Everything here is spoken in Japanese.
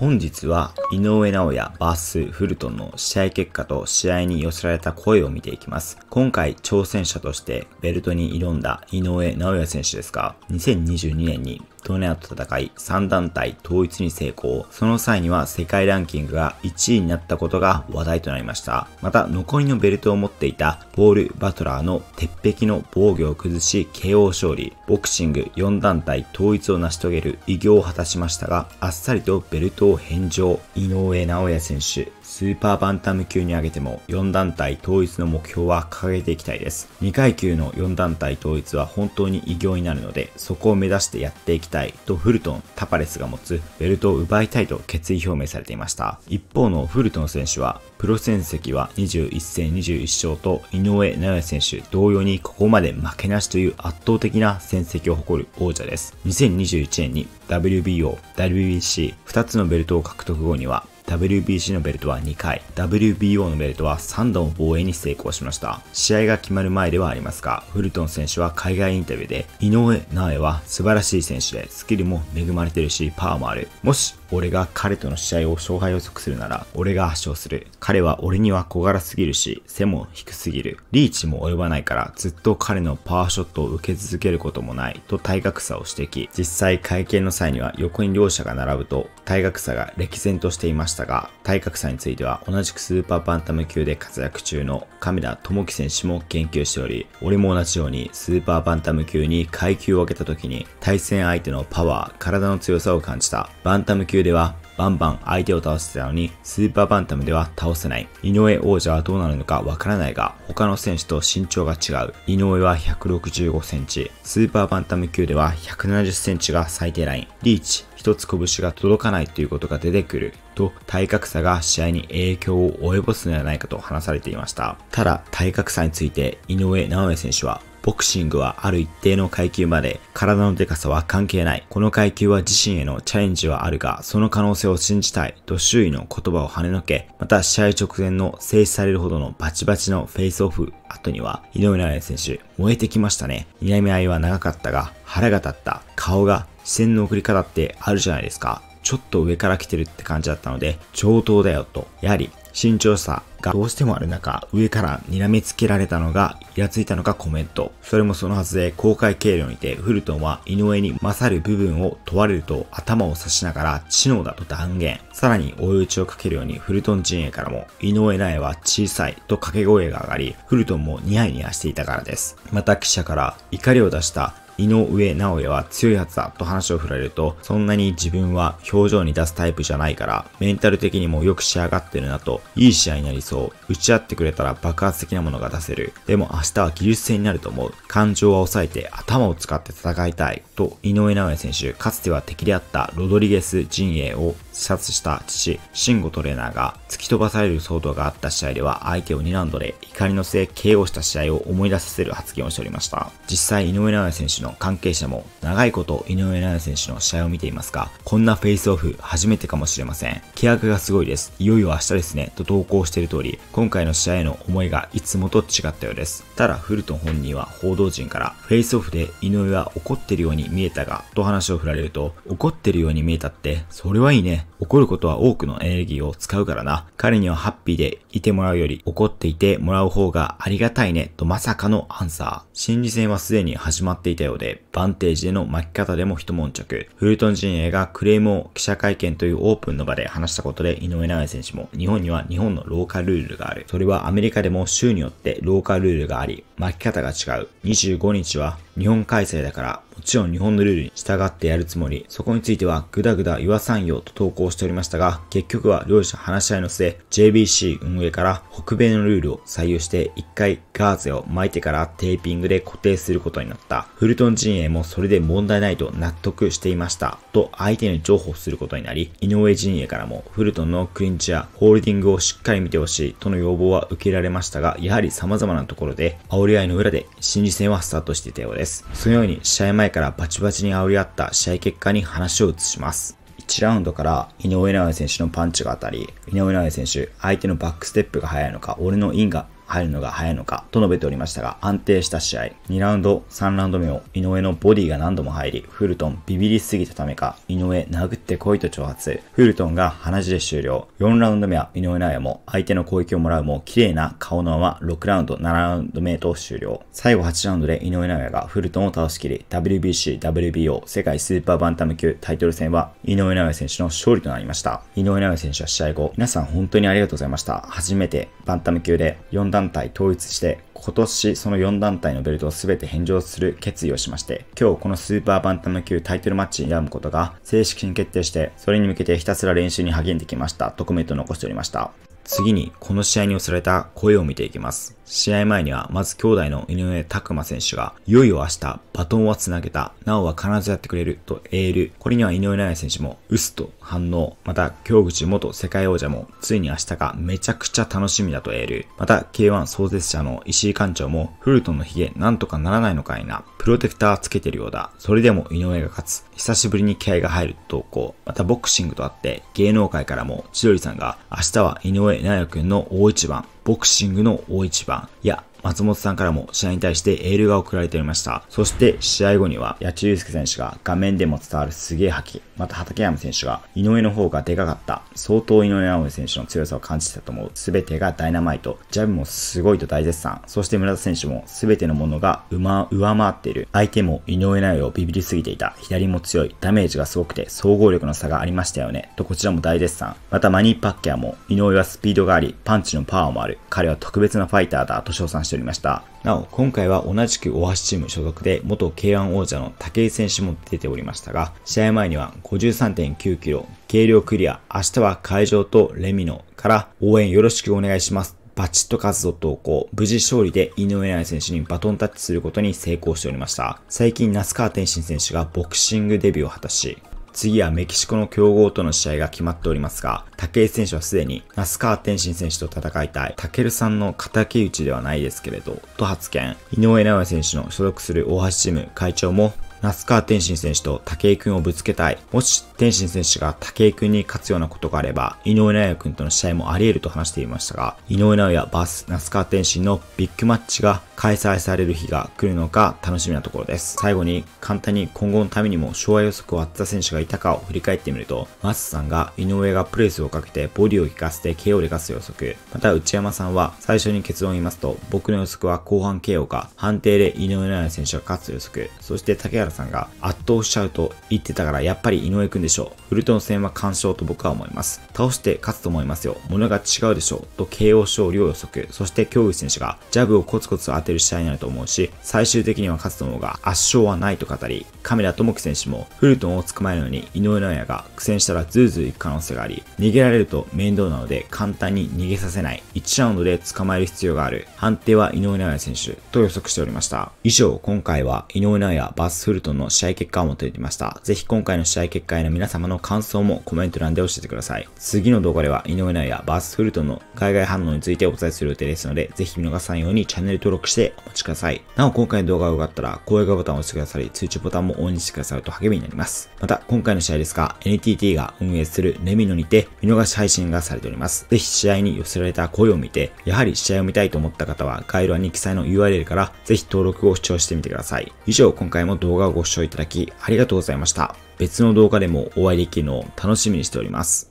本日は井上尚弥バースフルトンの試合結果と試合に寄せられた声を見ていきます。今回挑戦者としてベルトに挑んだ井上尚弥選手ですが、2022年にトネアと戦い3団体統一に成功。その際には世界ランキングが1位になったことが話題となりました。また残りのベルトを持っていたポール・バトラーの鉄壁の防御を崩し KO 勝利。ボクシング4団体統一を成し遂げる偉業を果たしましたが、あっさりとベルトを返上。井上尚弥選手、スーパーバンタム級に上げても4団体統一の目標は掲げていきたいです。2階級の4団体統一は本当に偉業になるので、そこを目指してやっていきたいとフルトン、タパレスが持つベルトを奪いたいと決意表明されていました。一方のフルトン選手は、プロ戦績は21戦21勝と井上尚弥選手同様にここまで負けなしという圧倒的な戦績を誇る王者です。2021年に WBO、WBC、2つのベルトを獲得後には WBC のベルトは2回、WBO のベルトは3度の防衛に成功しました。試合が決まる前ではありますが、フルトン選手は海外インタビューで、井上直江は素晴らしい選手で、スキルも恵まれてるし、パワーもある。もし、俺が彼との試合を勝敗予測するなら、俺が圧勝する。彼は俺には小柄すぎるし、背も低すぎる。リーチも及ばないから、ずっと彼のパワーショットを受け続けることもない、と体格差を指摘。実際会見の際には横に両者が並ぶと、体格差が歴然としていましたが、体格差については同じくスーパーバンタム級で活躍中の亀田智樹選手も言及しており、俺も同じようにスーパーバンタム級に階級を上げた時に、対戦相手のパワー、体の強さを感じた。バンタム級ではバンバン相手を倒してたのに、スーパーバンタムでは倒せない。井上王者はどうなるのかわからないが、他の選手と身長が違う。井上は165センチ、スーパーバンタム級では170センチが最低ライン。リーチ、一つ拳が届かないということが出てくる。と体格差が試合に影響を及ぼすのではないかと話されていました。ただ、体格差について井上直江選手はボクシングはある一定の階級まで体のデカさは関係ない。この階級は自身へのチャレンジはあるが、その可能性を信じたいと周囲の言葉を跳ねのけ、また試合直前の制止されるほどのバチバチのフェイスオフ後には井上尚弥選手、燃えてきましたね。睨み合いは長かったが、腹が立った、顔が、視線の送り方ってあるじゃないですか。ちょっと上から来てるって感じだったので、上等だよと。やはり慎重さがどうしてもある中、上から睨みつけられたのが、イラついたのかコメント。それもそのはずで、公開経路にて、フルトンは井上に勝る部分を問われると、頭を刺しながら、知能だと断言。さらに、追い打ちをかけるように、フルトン陣営からも、井上苗は小さいと掛け声が上がり、フルトンもニヤニヤしていたからです。また記者から、怒りを出した井上直也は強いはずだと話を振られると、そんなに自分は表情に出すタイプじゃないから、メンタル的にもよく仕上がってるなと、いい試合になりそう。打ち合ってくれたら爆発的なものが出せる。でも明日は技術戦になると思う。感情は抑えて頭を使って戦いたい。と、井上直也選手、かつては敵であったロドリゲス陣営を視察した父、慎吾トレーナーが突き飛ばされる騒動があった試合では相手を2ラウンドで怒りの末 KO した試合を思い出させる発言をしておりました。実際井上尚弥選手の関係者も長いこと井上尚弥選手の試合を見ていますが、こんなフェイスオフ初めてかもしれません。契約がすごいです。いよいよ明日ですね。と投稿している通り、今回の試合への思いがいつもと違ったようです。ただフルトン本人は報道陣からフェイスオフで井上は怒ってるように見えたがと話を振られると怒ってるように見えたってそれはいいね怒ることは多くのエネルギーを使うからな。彼にはハッピーでいてもらうより怒っていてもらう方がありがたいねとまさかのアンサー。心理戦はすでに始まっていたようで、バンテージでの巻き方でも一悶着。フルトン陣営がクレームを記者会見というオープンの場で話したことで井上長井選手も日本には日本のローカルルールがある。それはアメリカでも州によってローカルールがあり、巻き方が違う。25日は日本開催だからもちろん日本のルールに従ってやるつもり、そこについてはグダグダ言わさんよと投稿しておりましたが、結局は両者話し合いの末、JBC 運営上から北米のルールを採用して1回ガーゼを巻いてからテーピングで固定することになった。フルトン陣営もそれで問題ないと納得していました。と相手に譲歩することになり、井上陣営からもフルトンのクリンチやホールディングをしっかり見てほしいとの要望は受けられましたが、やはり様々なところで煽り合いの裏で心理戦はスタートしていたようです。そのように試合前からバチバチに煽り合った試合結果に話を移します。1ラウンドから井上尚弥選手のパンチが当たり、井上尚弥選手、相手のバックステップが速いのか、俺のインが入るのが早いのかと述べておりましたが、安定した試合。2ラウンド、3ラウンド目を井上のボディが何度も入り、フルトンビビりすぎたためか、井上殴ってこいと挑発。フルトンが鼻血で終了。4ラウンド目は井上尚弥も相手の攻撃をもらうも、綺麗な顔のまま6ラウンド、7ラウンド目と終了。最後8ラウンドで井上尚弥がフルトンを倒しきり、WBC、WBO 世界スーパーバンタム級タイトル戦は井上尚弥選手の勝利となりました。井上尚弥選手は試合後、皆さん本当にありがとうございました。初めてバンタム級で4団体統一して、今年その4団体のベルトを全て返上する決意をしまして、今日このスーパーバンタム級タイトルマッチに選ぶことが正式に決定して、それに向けてひたすら練習に励んできましたとコと残しておりました。次に、この試合に寄せれた声を見ていきます。試合前には、まず兄弟の井上拓馬選手が、いよいよ明日、バトンは繋げた。なおは必ずやってくれる。とエール。これには井上尚弥選手も、うすと反応。また、京口元世界王者も、ついに明日がめちゃくちゃ楽しみだとエール。また、K1 創設者の石井館長も、フルトンのヒゲなんとかならないのかいな。プロテクターつけてるようだ。それでも井上が勝つ。久しぶりに気合が入る投稿。また、ボクシングとあって、芸能界からも千鳥さんが、明日は井上尚弥くんの大一番。ボクシングの大一番や松本さんからも試合に対してエールが送られておりました。そして試合後には、八千祐介選手が画面でも伝わるすげえ吐き、また畠山選手が、井上の方がでかかった、相当井上直弥選手の強さを感じてたと思う、すべてがダイナマイト、ジャブもすごいと大絶賛、そして村田選手もすべてのものが上回っている、相手も井上内容をビビりすぎていた、左も強い、ダメージがすごくて総合力の差がありましたよね、とこちらも大絶賛、またマニー・パッキャーも、井上はスピードがあり、パンチのパワーもある、彼は特別なファイターだ、と称賛してしておりました。なお、今回は同じく大橋チーム所属で元 K1 王者の武井選手も出ておりましたが、試合前には53.9キロ、軽量クリア、明日は会場とレミノから応援よろしくお願いします。バチッと活動投稿、無事勝利で井上愛選手にバトンタッチすることに成功しておりました。最近、那須川天心選手がボクシングデビューを果たし、次はメキシコの強豪との試合が決まっておりますが、武井選手はすでに、那須川天心選手と戦いたい、武さんの敵討ちではないですけれど、と発言。井上尚弥選手の所属する大橋チーム会長も、那須川天心選手と武井君をぶつけたい。もし天心選手が武井君に勝つようなことがあれば、井上尚弥君との試合もあり得ると話していましたが、井上尚弥バス、那須川天心のビッグマッチが開催される日が来るのか楽しみなところです。最後に簡単に今後のためにも昭和予測を当てた選手がいたかを振り返ってみると、マスさんが井上がプレスをかけてボディを効かせて KO を勝つ予測。また内山さんは最初に結論を言いますと、僕の予測は後半 KO か、判定で井上尚弥選手が勝つ予測。そして竹原さんが圧倒しちゃうと言ってたからやっぱり井上くんでしょう。フルトン戦は完勝と僕は思います。倒して勝つと思いますよ。物が違うでしょう。と KO 勝利を予測。そして京口選手がジャブをコツコツ当てる試合になると思うし、最終的には勝つと思うが圧勝はないと語り、カメラ智樹選手もフルトンを捕まえるのに井上尚弥が苦戦したらズーズー行く可能性があり、逃げられると面倒なので簡単に逃げさせない。1ラウンドで捕まえる必要がある。判定は井上尚弥選手と予測しておりました。以上、今回は井上尚弥バスフルルトンの試合結果を求めていました。ぜひ今回の試合結果への皆様の感想もコメント欄で教えてください。次の動画では井上尚弥バースフルトンの海外反応についてお伝えする予定ですので、ぜひ見逃さないようにチャンネル登録してお待ちください。なお今回の動画が良かったら高評価ボタンを押してくださり、通知ボタンもオンにしてくださると励みになります。また今回の試合ですが、NTT が運営するネミノにて見逃し配信がされております。ぜひ試合に寄せられた声を見て、やはり試合を見たいと思った方は概要欄に記載の URL からぜひ登録を視聴してみてください。以上今回も動画画をご視聴いただきありがとうございました。別の動画でもお会いできるのを楽しみにしております。